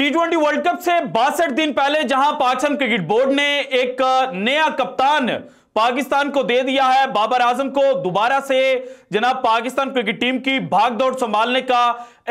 T twenty world cup से बासठ दिन पहले जहां पाकिस्तान क्रिकेट बोर्ड ने एक नया कप्तान पाकिस्तान को दे दिया है बाबर आजम को दोबारा से जनाब पाकिस्तान क्रिकेट टीम की भागदौड़ संभालने का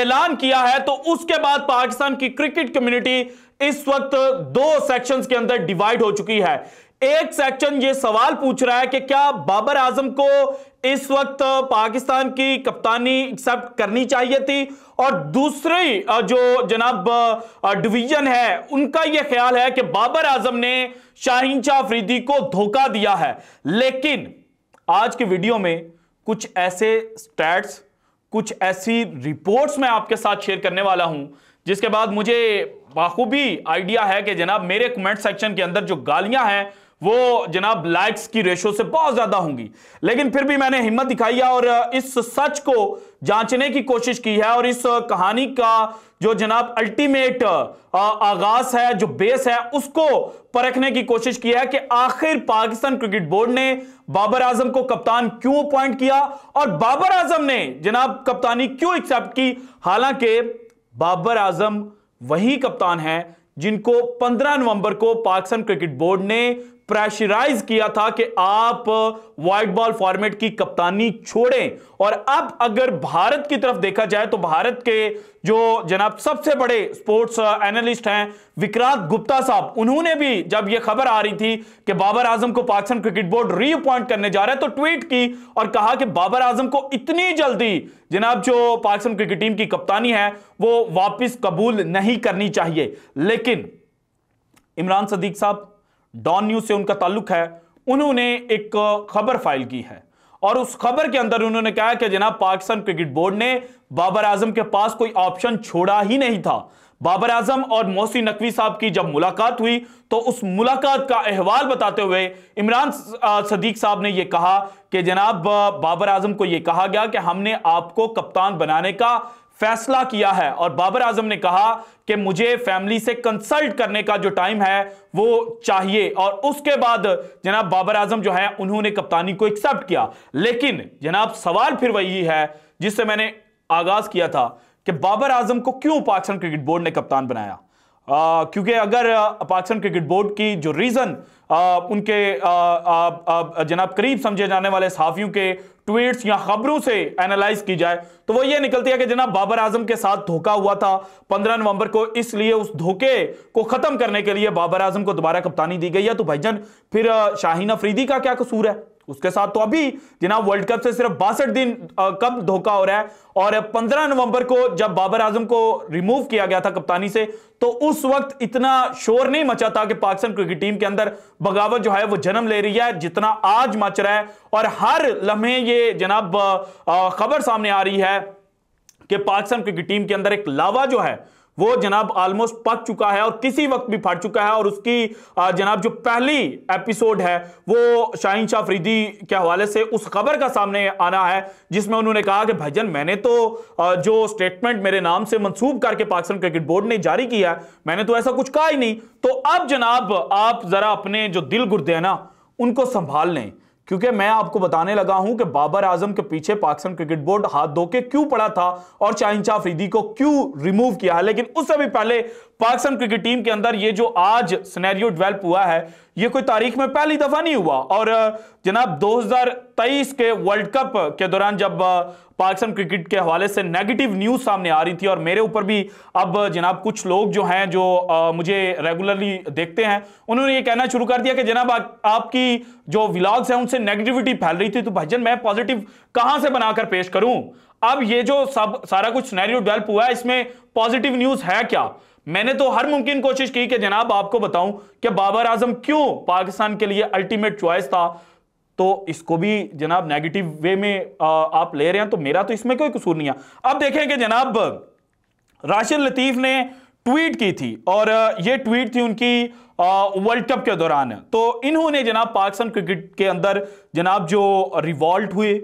ऐलान किया है तो उसके बाद पाकिस्तान की क्रिकेट कम्युनिटी इस वक्त दो सेक्शंस के अंदर डिवाइड हो चुकी है एक सेक्शन ये सवाल पूछ रहा है कि क्या बाबर आजम को इस वक्त पाकिस्तान की कप्तानी एक्सेप्ट करनी चाहिए थी और दूसरी जो जनाब डिवीजन है उनका यह ख्याल है कि बाबर आजम ने शाहीन शाह अफरीदी को धोखा दिया है लेकिन आज के वीडियो में कुछ ऐसे स्टैट्स कुछ ऐसी रिपोर्ट्स मैं आपके साथ शेयर करने वाला हूं जिसके बाद मुझे बाखूबी आइडिया है कि जनाब मेरे कमेंट सेक्शन के अंदर जो गालियां हैं वो जनाब लाइक्स की रेशो से बहुत ज्यादा होंगी लेकिन फिर भी मैंने हिम्मत दिखाई है और इस सच को जांचने की कोशिश की है और इस कहानी का जो जनाब अल्टीमेट आगाज है जो बेस है उसको परखने की कोशिश की है कि आखिर पाकिस्तान क्रिकेट बोर्ड ने बाबर आजम को कप्तान क्यों अपॉइंट किया और बाबर आजम ने जनाब कप्तानी क्यों एक्सेप्ट की हालांकि बाबर आजम वही कप्तान है जिनको 15 नवंबर को पाकिस्तान क्रिकेट बोर्ड ने प्रेशराइज किया था कि आप वाइट बॉल फॉर्मेट की कप्तानी छोड़ें और अब अगर भारत की तरफ देखा जाए तो भारत के जो जनाब सबसे बड़े स्पोर्ट्स एनालिस्ट हैं विक्रांत गुप्ता साहब उन्होंने भी जब यह खबर आ रही थी कि बाबर आजम को पाकिस्तान क्रिकेट बोर्ड रीअपॉइंट करने जा रहा है तो ट्वीट की और कहा कि बाबर आजम को इतनी जल्दी जनाब जो पाकिस्तान क्रिकेट टीम की कप्तानी है वो वापिस कबूल नहीं करनी चाहिए लेकिन इमरान सदीक साहब डॉन न्यूज से उनका ताल्लुक है उन्होंने एक खबर फाइल की है और उस खबर के अंदर उन्होंने कहा कि जनाब पाकिस्तान क्रिकेट बोर्ड ने बाबर आजम के पास कोई ऑप्शन छोड़ा ही नहीं था बाबर आजम और मोहसिन नकवी साहब की जब मुलाकात हुई तो उस मुलाकात का अहवाल बताते हुए इमरान सदीक साहब ने यह कहा कि जनाब बाबर आजम को यह कहा गया कि हमने आपको कप्तान बनाने का फैसला किया है और बाबर आजम ने कहा कि मुझे फैमिली से कंसल्ट करने का जो टाइम है वो चाहिए और उसके बाद जनाब बाबर आजम जो है उन्होंने कप्तानी को एक्सेप्ट किया लेकिन जनाब सवाल फिर वही है जिससे मैंने आगाज किया था कि बाबर आजम को क्यों पाकिस्तान क्रिकेट बोर्ड ने कप्तान बनाया क्योंकि अगर पाकिस्तान क्रिकेट बोर्ड की जो रीज़न आ, उनके जनाब करीब समझे जाने वाले सहाफ़ियों के ट्वीट्स या खबरों से एनालाइज की जाए तो वो ये निकलती है कि जनाब बाबर आजम के साथ धोखा हुआ था 15 नवंबर को इसलिए उस धोखे को खत्म करने के लिए बाबर आजम को दोबारा कप्तानी दी गई है तो भाईजान फिर शाहीन अफरीदी का क्या कसूर है उसके साथ तो अभी जिनाब वर्ल्ड कप से सिर्फ बासठ दिन कब धोखा हो रहा है और 15 नवंबर को जब बाबर आजम को रिमूव किया गया था कप्तानी से तो उस वक्त इतना शोर नहीं मचा था कि पाकिस्तान क्रिकेट टीम के अंदर बगावत जो है वो जन्म ले रही है जितना आज मच रहा है और हर लम्हे ये जनाब खबर सामने आ रही है कि पाकिस्तान क्रिकेट टीम के अंदर एक लावा जो है वो जनाब ऑलमोस्ट पक चुका है और किसी वक्त भी फट चुका है और उसकी जनाब जो पहली एपिसोड है वो शाहिन शाह फरीदी के हवाले से उस खबर का सामने आना है जिसमें उन्होंने कहा कि भाईजन मैंने तो जो स्टेटमेंट मेरे नाम से मंसूब करके पाकिस्तान क्रिकेट बोर्ड ने जारी किया है मैंने तो ऐसा कुछ कहा ही नहीं तो अब जनाब आप जरा अपने जो दिल गुर्दे हैं ना उनको संभाल लें क्योंकि मैं आपको बताने लगा हूं कि बाबर आजम के पीछे पाकिस्तान क्रिकेट बोर्ड हाथ धो के क्यों पड़ा था और चाइन शाह को क्यों रिमूव किया है लेकिन उससे भी पहले पाकिस्तान क्रिकेट टीम के अंदर ये जो आज स्नैरियो डेवलप हुआ है ये कोई तारीख में पहली दफा नहीं हुआ और जनाब 2023 के वर्ल्ड कप के दौरान जब पाकिस्तान क्रिकेट के हवाले से नेगेटिव न्यूज सामने आ रही थी और मेरे ऊपर भी अब जनाब कुछ लोग जो हैं जो मुझे रेगुलरली देखते हैं उन्होंने ये कहना शुरू कर दिया कि जनाब आ, आपकी जो व्लॉग्स हैं उनसे नेगेटिविटी फैल रही थी तो भजन मैं पॉजिटिव कहां से बनाकर पेश करूं अब ये जो सब सारा कुछ स्नैरियो डेवलप हुआ है इसमें पॉजिटिव न्यूज है क्या मैंने तो हर मुमकिन कोशिश की कि जनाब आपको बताऊं कि बाबर आजम क्यों पाकिस्तान के लिए अल्टीमेट चॉइस था तो इसको भी जनाब नेगेटिव वे में आ, आप ले रहे हैं तो मेरा तो इसमें कोई कसूर नहीं है अब देखें कि जनाब राशिद लतीफ ने ट्वीट की थी और ये ट्वीट थी उनकी वर्ल्ड कप के दौरान तो इन्होंने जनाब पाकिस्तान क्रिकेट के अंदर जनाब जो रिवॉल्ट हुए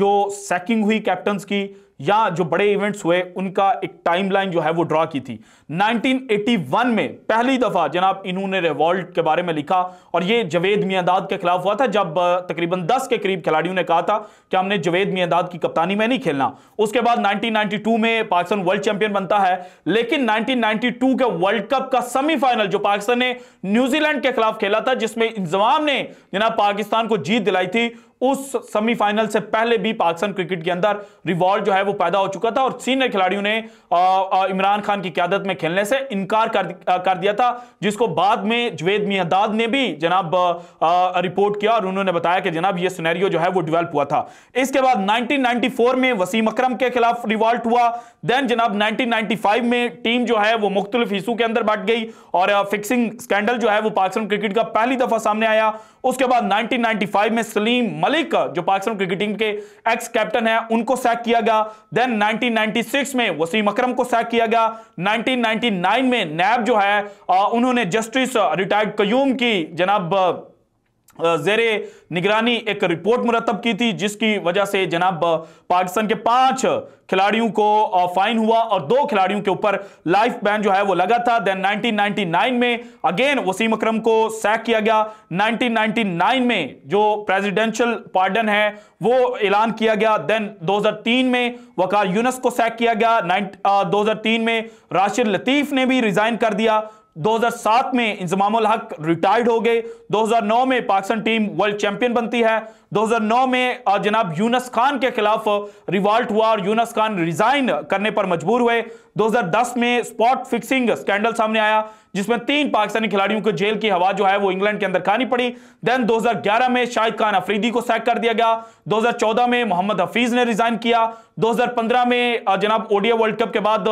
जो सैकिंग हुई कैप्टन की या जो बड़े इवेंट्स हुए उनका एक टाइमलाइन जो है वो ड्रॉ की थी 1981 में पहली दफा जनाब इन्होंने रिवॉल्ट के बारे में लिखा और ये जवेद मियादाद के खिलाफ हुआ था जब तकरीबन 10 के करीब खिलाड़ियों ने कहा था कि हमने जवेद मियादाद की कप्तानी में नहीं खेलना उसके बाद 1992 में पाकिस्तान वर्ल्ड चैंपियन बनता है लेकिन 1992 के वर्ल्ड कप का सेमीफाइनल जो पाकिस्तान ने न्यूजीलैंड के खिलाफ खेला था जिसमें इंजमाम ने जनाब पाकिस्तान को जीत दिलाई थी उस सेमीफाइनल से पहले भी पाकिस्तान क्रिकेट के अंदर रिवॉल्ट जो है वो पैदा हो चुका था और सीनियर खिलाड़ियों ने इमरान खान की क्यादत में खेलने से इनकार कर, कर दिया था जिसको बाद में जुवेद मियादाद ने भी जनाब रिपोर्ट किया और उन्होंने बताया कि जनाब ये सुनैरियो जो है वो डिवेल्प हुआ था इसके बाद 1994 में वसीम अक्रम के खिलाफ रिवॉल्ट हुआ देन जनाब 1995 में टीम जो है वो मुख्तलिफ हिस्सों के अंदर बट गई और फिक्सिंग स्कैंडल जो है वो पाकिस्तान क्रिकेट का पहली दफा सामने आया उसके बाद 1995 में सलीम मलिक जो पाकिस्तान क्रिकेट टीम के एक्स कैप्टन है उनको सैक किया गया देन 1996 में वसीम अकरम को सैक किया गया 1999 में नैब जो है उन्होंने जस्टिस रिटायर्ड कयूम की जनाब जेर निगरानी एक रिपोर्ट मुरतब की थी जिसकी वजह से जनाब पाकिस्तान के पांच खिलाड़ियों को फाइन हुआ और दो खिलाड़ियों के ऊपर लाइफ बैन जो है वो लगा था देन 1999 में अगेन वसीम अकरम को सैक किया गया 1999 में जो प्रेसिडेंशियल पार्डन है वो ऐलान किया गया देन 2003 में वकार यूनस को सैक किया गया दो में राशिद लतीफ ने भी रिजाइन कर दिया 2007 में इंजमाम हक रिटायर्ड हो गए 2009 में पाकिस्तान टीम वर्ल्ड चैंपियन बनती है 2009 में जनाब यूनस खान के खिलाफ रिवॉल्ट हुआ और यूनस खान रिजाइन करने पर मजबूर हुए 2010 में स्पॉट फिक्सिंग स्कैंडल सामने आया जिसमें तीन पाकिस्तानी खिलाड़ियों को जेल की हवा जो है वो इंग्लैंड के अंदर खानी पड़ी देन 2011 में शाहिद खान अफरीदी को सैक कर दिया गया 2014 में मोहम्मद हफीज ने रिजाइन किया 2015 में जनाब ओडिया वर्ल्ड कप के बाद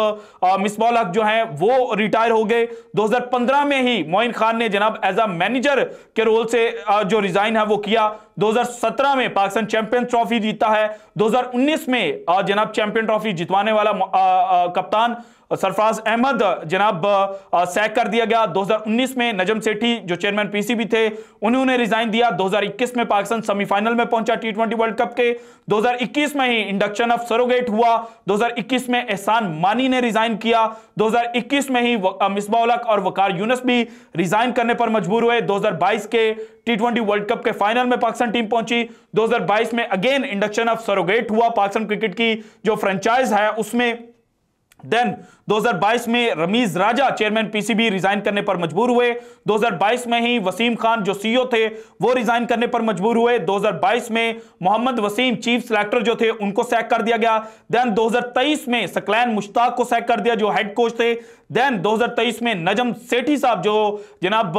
मिसबॉल हक जो है वो रिटायर हो गए 2015 में ही मोइन खान ने जनाब एज अ मैनेजर के रोल से जो रिजाइन है वो किया 2017 में पाकिस्तान चैंपियन ट्रॉफी जीता है 2019 में जनाब चैंपियन ट्रॉफी जितवाने वाला कप्तान सरफराज अहमद जनाब सैक कर दिया गया 2019 में नजम सेठी जो चेयरमैन पीसीबी थे उन्होंने रिजाइन दिया 2021 में पाकिस्तान सेमीफाइनल में पहुंचा टी वर्ल्ड कप के 2021 में ही इंडक्शन ऑफ सरोगेट हुआ 2021 में एहसान मानी ने रिजाइन किया 2021 में ही मिसबाउलक और वकार यूनस भी रिजाइन करने पर मजबूर हुए दो के टी वर्ल्ड कप के फाइनल में पाकिस्तान टीम पहुंची 2022 में अगेन इंडक्शन ऑफ सरोगेट हुआ पाकिस्तान क्रिकेट की जो फ्रेंचाइज है उसमें देन 2022 में Ramiz Raja chairman PCB resign करने पर मजबूर हुए 2022 में ही वसीम खान जो सीईओ e थे वो रिजाइन करने पर मजबूर हुए 2022 में मोहम्मद वसीम चीफ सिलेक्टर जो थे उनको सैक कर दिया गया देन 2023 में सकलैन मुश्ताक को सैक कर दिया जो हेड कोच थे देन 2023 में नजम सेठी साहब जो जनाब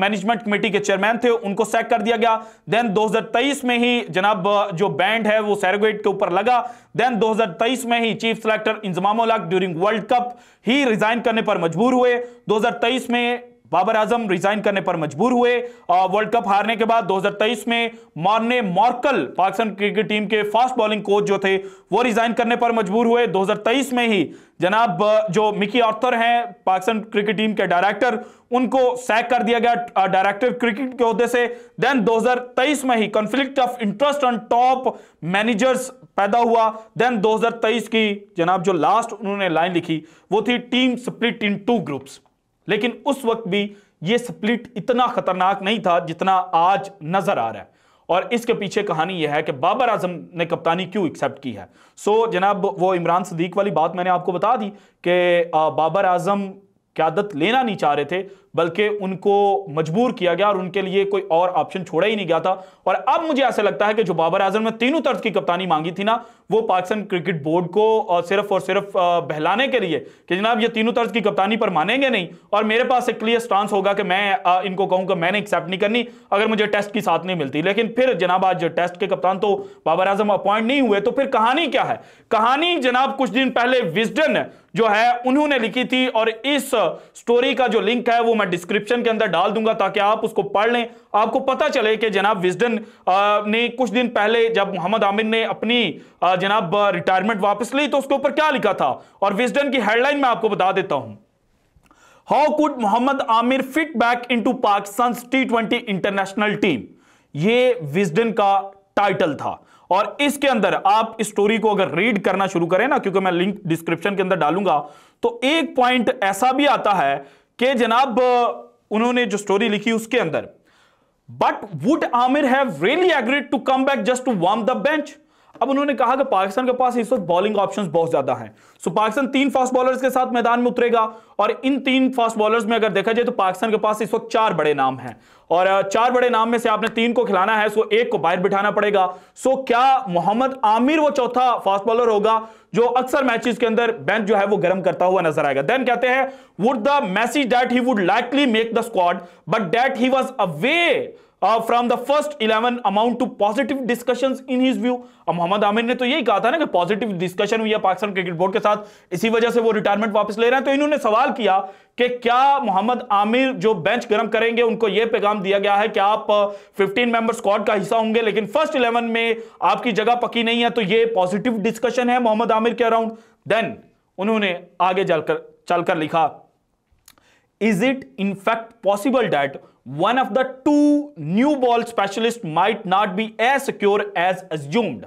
मैनेजमेंट कमेटी के चेयरमैन थे उनको सैक कर दिया गया देन 2023 में ही जनाब जो बैंड है वो सैरोगेट के ऊपर लगा देन 2023 में ही चीफ सिलेक्टर इंजमाम तक ड्यूरिंग वर्ल्ड कप ही रिजाइन करने पर मजबूर हुए 2023 में बाबर आजम रिजाइन करने पर मजबूर हुए वर्ल्ड कप हारने के बाद 2023 में Morne Morkel Pakistan cricket team के फास्ट बॉलिंग कोच जो थे वो रिजाइन करने पर मजबूर हुए 2023 में ही जनाब जो मिकी ऑर्थर हैं पाकिस्तान क्रिकेट टीम के डायरेक्टर उनको सैक कर दिया गया डायरेक्टर क्रिकेट के अहदे से देन 2023 में ही conflict of interest on top managers पैदा हुआ देन 2023 की जनाब जो लास्ट उन्होंने लाइन लिखी वो थी team split into groups लेकिन उस वक्त भी ये स्प्लिट इतना खतरनाक नहीं था जितना आज नजर आ रहा है और इसके पीछे कहानी यह है कि बाबर आजम ने कप्तानी क्यों एक्सेप्ट की है सो so, जनाब वो इमरान सदीक वाली बात मैंने आपको बता दी कि बाबर आजम क्यादत लेना नहीं चाह रहे थे बल्कि उनको मजबूर किया गया और उनके लिए कोई और ऑप्शन छोड़ा ही नहीं गया था और अब मुझे ऐसा लगता है कि जो बाबर आजम ने तीनों तर्ज की कप्तानी मांगी थी ना वो पाकिस्तान क्रिकेट बोर्ड को सिर्फ और सिर्फ बहलाने के लिए कि जनाब ये तीनों तर्ज की कप्तानी पर मानेंगे नहीं और मेरे पास एक क्लियर स्टांस होगा कि मैं इनको कहूंगा मैंने एक्सेप्ट नहीं करनी अगर मुझे टेस्ट की साथ नहीं मिलती लेकिन फिर जनाब आज टेस्ट के कप्तान तो बाबर आजम अपॉइंट नहीं हुए तो फिर कहानी क्या है कहानी जनाब कुछ दिन पहले विजडन जो है उन्होंने लिखी थी और इस स्टोरी का जो लिंक है वो मैं मैं डिस्क्रिप्शन के अंदर डाल दूंगा ताकि आप उसको पढ़ लें आपको पता चले कि जनाब विजडन ने कुछ दिन पहले जब मोहम्मद आमिर ने अपनी जनाब रिटायरमेंट वापस ली तो उसके ऊपर क्या लिखा था और विजडन की हेडलाइन में आपको बता देता हूं how could Mohammad Amir fit back into Pakistan T twenty international team ये विजडन का टाइटल था और इसके अंदर आप इस स्टोरी को अगर रीड करना शुरू करें ना क्योंकि मैं लिंक डिस्क्रिप्शन के अंदर डालूंगा तो एक पॉइंट ऐसा भी आता है कि जनाब उन्होंने जो स्टोरी लिखी उसके अंदर but would Amir have really agreed to come back just to warm the bench अब उन्होंने कहा कि पाकिस्तान के पास इस वक्त बॉलिंग ऑप्शंस बहुत ज्यादा हैं सो पाकिस्तान तीन फास्ट बॉलर्स के साथ मैदान में उतरेगा और इन तीन फास्ट बॉलर्स में अगर देखा जाए तो पाकिस्तान के पास इस वक्त चार बड़े नाम हैं और चार बड़े नाम में से आपने तीन को खिलाना है सो एक को बाहर बिठाना पड़ेगा सो क्या मोहम्मद आमिर वो चौथा फास्ट बॉलर होगा जो अक्सर मैचेस के अंदर बेंच जो है वो गर्म करता हुआ नजर आएगा देन कहते हैं would the message that he would likely make the squad but that he was away uh, from the first 11 amount to positive discussions in his view अब मोहम्मद आमिर ने तो यही कहा था ना कि पॉजिटिव डिस्कशन हुई है पाकिस्तान क्रिकेट बोर्ड के साथ इसी वजह से वो रिटायरमेंट वापस ले रहे हैं तो इन्होंने सवाल किया कि क्या मोहम्मद आमिर जो बेंच गर्म करेंगे उनको यह पैगाम दिया गया है कि आप 15 मेंबर स्क्वाड का हिस्सा होंगे लेकिन फर्स्ट 11 में आपकी जगह पकी नहीं है तो ये पॉजिटिव डिस्कशन है मोहम्मद आमिर के अराउंड देन उन्होंने आगे चलकर चलकर लिखा is it in fact possible that one of the two new ball specialist might not be as secure as assumed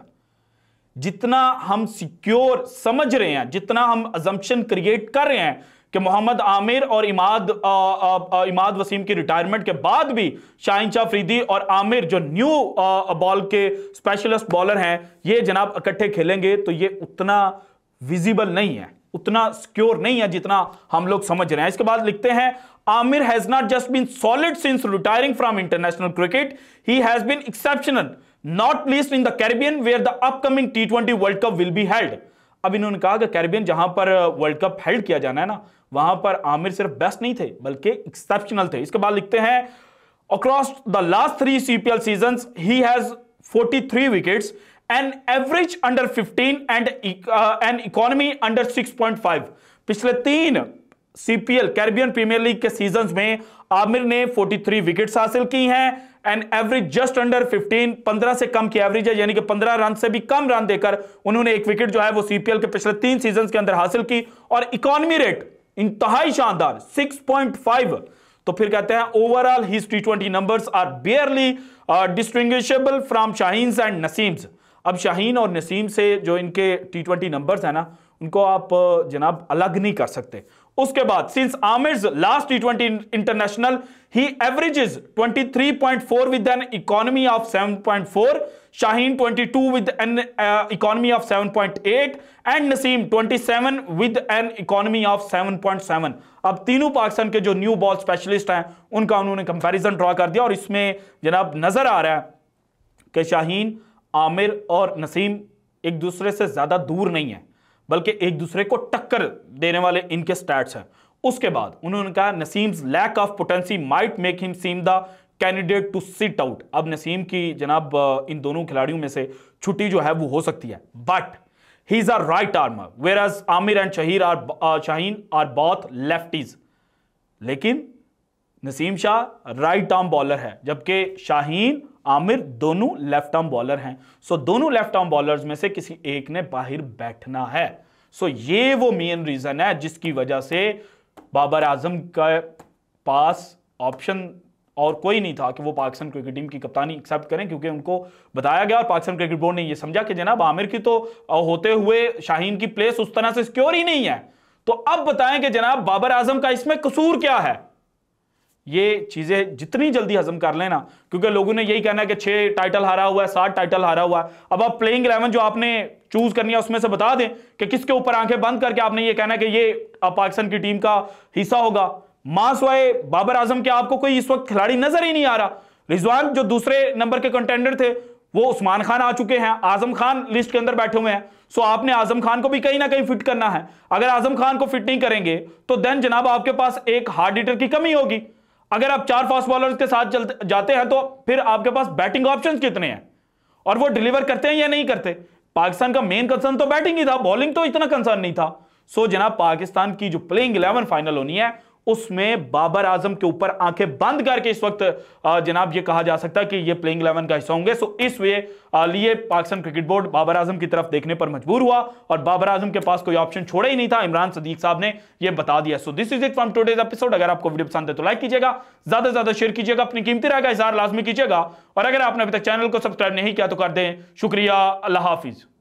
जितना हम सिक्योर समझ रहे हैं जितना हम अजम्पन क्रिएट कर रहे हैं कि मोहम्मद आमिर और इमाद आ, आ, आ, इमाद वसीम की रिटायरमेंट के बाद भी शाहिन शाह फरीदी और आमिर जो न्यू बॉल के स्पेशलिस्ट बॉलर हैं ये जनाब इकट्ठे खेलेंगे तो ये उतना विजिबल नहीं है उतना सिक्योर नहीं है जितना हम लोग समझ रहे हैं इसके बाद लिखते हैं Amir has not just been solid since retiring from international cricket, he has been exceptional, not least in the Caribbean where the upcoming T20 World Cup will be held. अब इन्होंने कहा कि कैरिबियन जहां पर वर्ल्ड कप हेल्ड किया जाना है ना वहां पर आमिर सिर्फ बेस्ट नहीं थे बल्कि एक्सेप्शनल थे इसके बाद लिखते हैं across the last three CPL season he has 43 wickets an average under 15 and an economy under 6.5 पिछले तीन सीपीएल कैरिबियन प्रीमियर लीग के सीजन में आमिर ने 43 विकेट्स हासिल की हैं एंड एवरेज जस्ट अंडर 15 15 से कम की एवरेज है यानी कि 15 रन से भी कम रन देकर उन्होंने एक विकेट जो है वो सीपीएल के पिछले तीन सीजन के अंदर हासिल की और इकोनॉमी रेट इंतहाई शानदार 6.5 तो फिर कहते हैं overall his T twenty numbers are barely distinguishable from Shaheen and Naseem's अब शाहीन और नसीम से जो इनके टी ट्वेंटी नंबर है ना उनको आप uh, जनाब अलग नहीं कर सकते उसके बाद since Amir's last T international he averages 23.4 with an economy of 7.4 Shaheen 22 with an economy of 7.8 and Naseem 27 with an economy of 7.7 अब तीनों पाकिस्तान के जो न्यू बॉल स्पेशलिस्ट हैं उनका उन्होंने कंपैरिजन ड्रॉ कर दिया और इसमें जनाब नजर आ रहा है कि शाहीन आमिर और नसीम एक दूसरे से ज्यादा दूर नहीं है बल्कि एक दूसरे को टक्कर देने वाले इनके स्टैट्स हैं उसके बाद उन्होंने कहा Naseem lack of potency might make him seem the candidate to sit out अब नसीम की जनाब इन दोनों खिलाड़ियों में से छुट्टी जो है वो हो सकती है but he is are right armer whereas Amir and Shaheen are both left लेकिन Naseem Shah right arm bowler है जबकि शाहीन आमिर दोनों लेफ्ट आर्म बॉलर हैं सो दोनों लेफ्ट आर्म बॉलर्स में से किसी एक ने बाहर बैठना है सो ये वो मेन रीजन है जिसकी वजह से बाबर आजम का पास ऑप्शन और कोई नहीं था कि वो पाकिस्तान क्रिकेट टीम की कप्तानी एक्सेप्ट करें क्योंकि उनको बताया गया और पाकिस्तान क्रिकेट बोर्ड ने ये समझा कि जनाब आमिर की तो होते हुए शाहीन की प्लेस उस तरह से सिक्योर ही नहीं है तो अब बताएं कि जनाब बाबर आजम का इसमें कसूर क्या है ये चीज़ें जितनी जल्दी हजम कर लेना क्योंकि लोगों ने यही कहना है कि छह टाइटल हारा हुआ है सात टाइटल हारा हुआ है अब आप प्लेइंग इलेवन जो आपने चूज करनी है उसमें से बता दें कि किसके ऊपर आंखें बंद करके आपने ये कहना है कि ये अब पाकिस्तान की टीम का हिस्सा होगा मां सोए बाबर आजम के आपको कोई इस वक्त खिलाड़ी नजर ही नहीं आ रहा रिजवान जो दूसरे नंबर के कंटेंडर थे वो उस्मान खान आ चुके हैं आजम खान लिस्ट के अंदर बैठे हुए हैं सो आपने आजम खान को भी कहीं ना कहीं फिट करना है अगर आजम खान को फिट नहीं करेंगे तो देन जनाब आपके पास एक हार्ड हिटर की कमी होगी अगर आप चार फास्ट बॉलर के साथ चलते जाते हैं तो फिर आपके पास बैटिंग ऑप्शन कितने हैं और वो डिलीवर करते हैं या नहीं करते पाकिस्तान का मेन कंसर्न तो बैटिंग ही था बॉलिंग तो इतना कंसर्न नहीं था सो जनाब पाकिस्तान की जो प्लेइंग इलेवन फाइनल होनी है उसमें बाबर आजम के ऊपर आंखें बंद करके इस वक्त जनाब ये कहा जा सकता है कि ये प्लेइंग इलेवन का हिस्सा होंगे सो इस वे लिए पाकिस्तान क्रिकेट बोर्ड बाबर आजम की तरफ देखने पर मजबूर हुआ और बाबर आजम के पास कोई ऑप्शन छोड़ा ही नहीं था इमरान सदीक साहब ने यह बता दिया so this is it from today's episode अगर आपको वीडियो पसंद है तो लाइक कीजिएगा ज्यादा से ज्यादा शेयर कीजिएगा अपनी कीमती राय का इजहार लाजमी कीजिएगा और अगर आपने अभी तक चैनल को सब्सक्राइब नहीं किया तो कर दें शुक्रिया अल्लाह हाफिज़